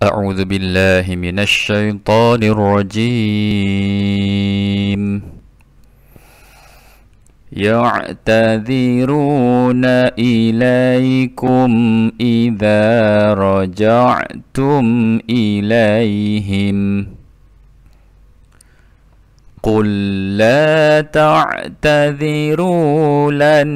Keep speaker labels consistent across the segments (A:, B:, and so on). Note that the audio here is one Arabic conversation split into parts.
A: أعوذ بالله من الشيطان الرجيم يعتذرون إليكم إذا رجعتم إليهم قل لا تعتذروا لن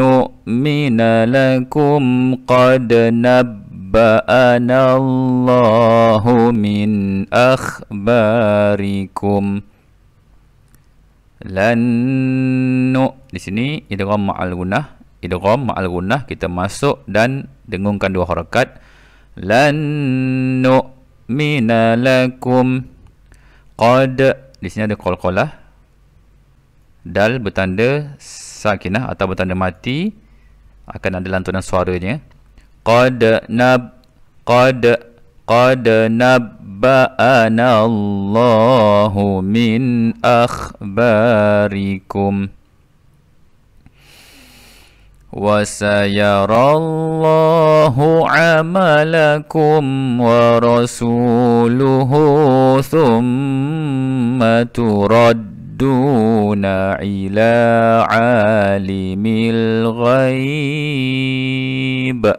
A: نؤمن لكم قد نب Allahu min akhbarikum lannu di sini idgham ma'al gunnah idgham ma'al gunnah kita masuk dan dengungkan dua harakat lannu minalakum qad di sini ada qalqalah dal bertanda sakinah atau bertanda mati akan ada lantunan suaranya قد نب قد قد نبأنا الله من أخباركم وسيرى الله عملكم ورسوله ثم تردون إلى عالم الغيب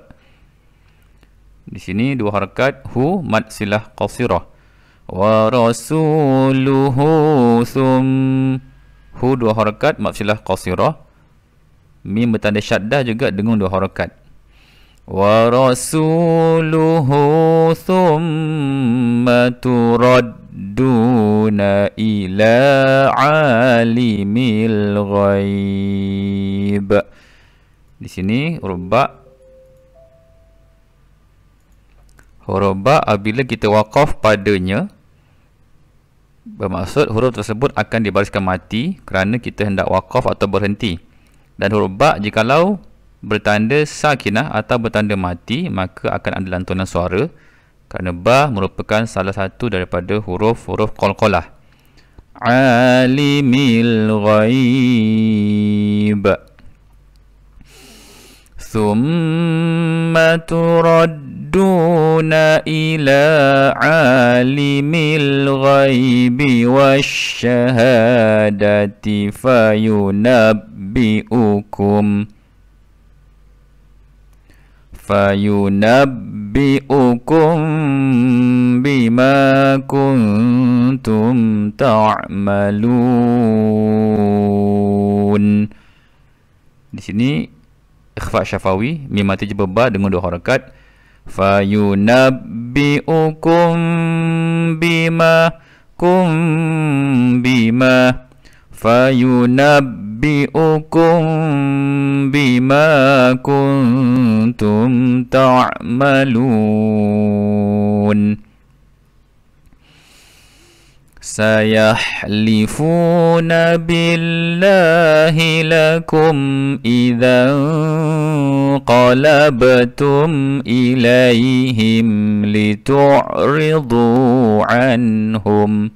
A: di sini dua harakat hu mad silah qasirah wa rasuluhu sum hu dua harakat mad silah qasirah mim bertanda syaddah juga dengan dua harakat wa rasuluhu thumma turadduna ila alimil ghaib di sini rubak huruf ba apabila kita wakaf padanya bermaksud huruf tersebut akan dibariskan mati kerana kita hendak wakaf atau berhenti dan huruf ba jikalau bertanda sakinah atau bertanda mati maka akan ada lantunan suara kerana ba merupakan salah satu daripada huruf-huruf qalqalah alimil ghaib ثم تردون إلى عالم الغيب والشهادة فينبئكم فينبئكم بما كنتم تعملون di sini ikhfa syafawi mim mati jebebah dengan dua harakat fayunabbiukum bima kum bima fayunabbiukum bima kuntum ta'malun ta سيحلفون بالله لكم إذا انقلبتم إليهم لتعرضوا عنهم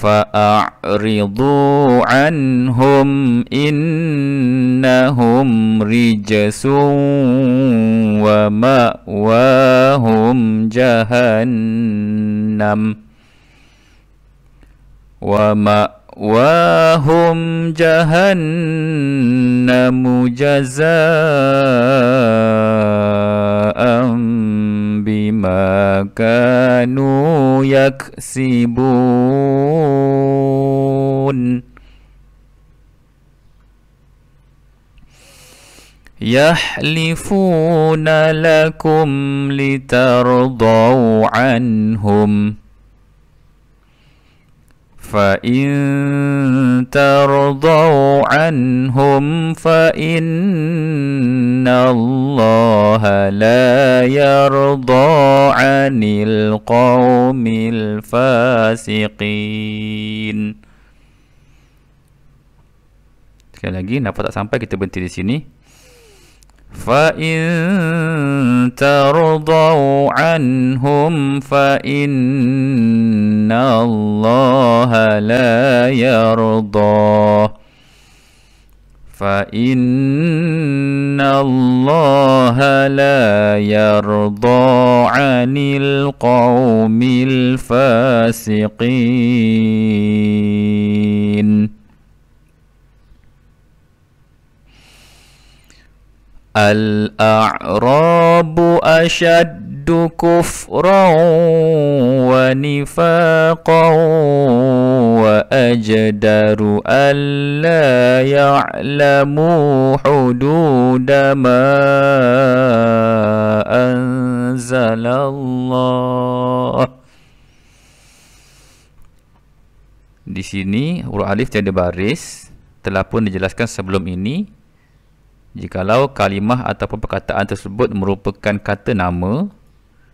A: فأعرضوا عنهم إنهم رجس ومأواهم جهنم ومأواهم جهنم جزاء بما كانوا يكسبون يحلفون لكم لترضوا عنهم فَإِن تَرْضَوْا عَنْهُمْ فَإِنَّ اللَّهَ لَا يَرْضَى عَنِ الْقَوْمِ الْفَاسِقِينَ Sekali lagi, kenapa tak sampai kita berhenti di sini? فإن ترضوا عنهم فإن الله لا يرضى فإن الله لا يرضى عن القوم الفاسقين Al-A'rabu ashad الأعراب wa كفرا wa ajdaru ألا ya'lamu hudud ma anzal Allah. Di sini huruf alif tiada baris telah pun dijelaskan sebelum ini Jikalau kalimah ataupun perkataan tersebut merupakan kata nama,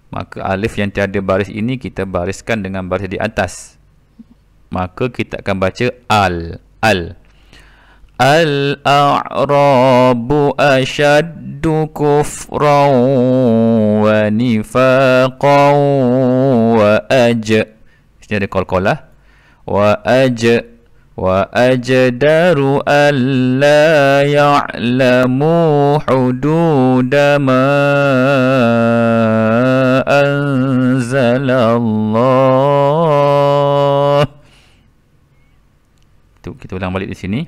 A: maka alif yang tiada baris ini kita bariskan dengan baris di atas. Maka kita akan baca al. Al. al a'rabu wa الأعراب أشد كفرا ونفاقا وأج... wa aj. وأجدر ألا يعلموا حدود ما أنزل الله Itu kita ulang balik di sini.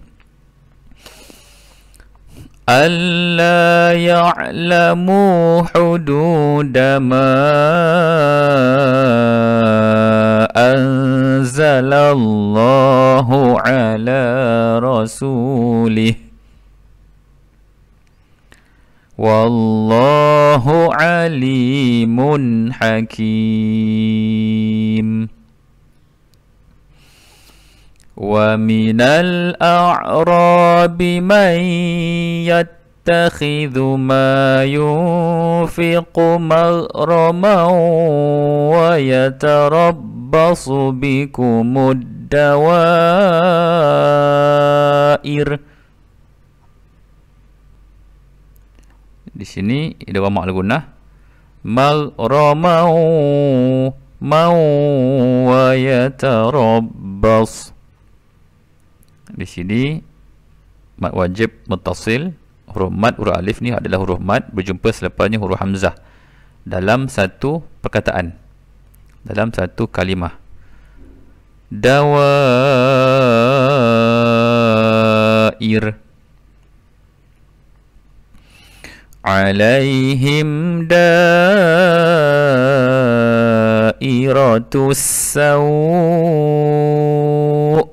A: ألا يعلموا حدود ما أنزل الله حكيم ومن الأعراب من يتخذ ما ينفق مغرما ويتربص بكم الدوائر Di sini idgham al gunnah mau, مغرما ويتربص Di sini mad wajib mutasil huruf mad huruf alif ni adalah huruf mad berjumpa selepasnya huruf hamzah dalam satu perkataan dalam satu kalimah dawair عليهم دائرة السوء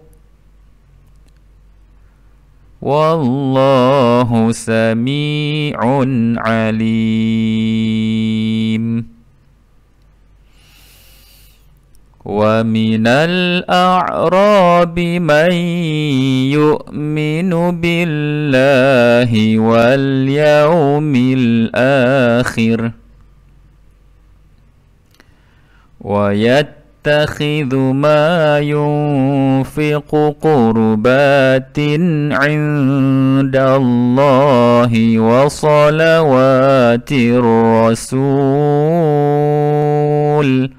A: والله سميع عليم ومن الأعراب من يؤمن بالله واليوم الآخر ويتخذ ما ينفق قربات عند الله وصلوات الرسول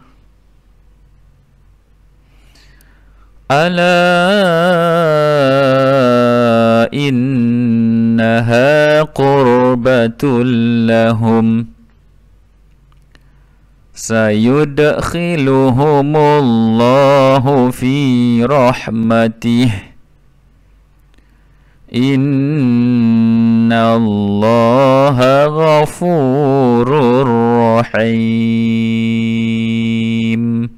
A: ألا إنها قربة لهم سيدخلهم الله في رحمته إن الله غفور رحيم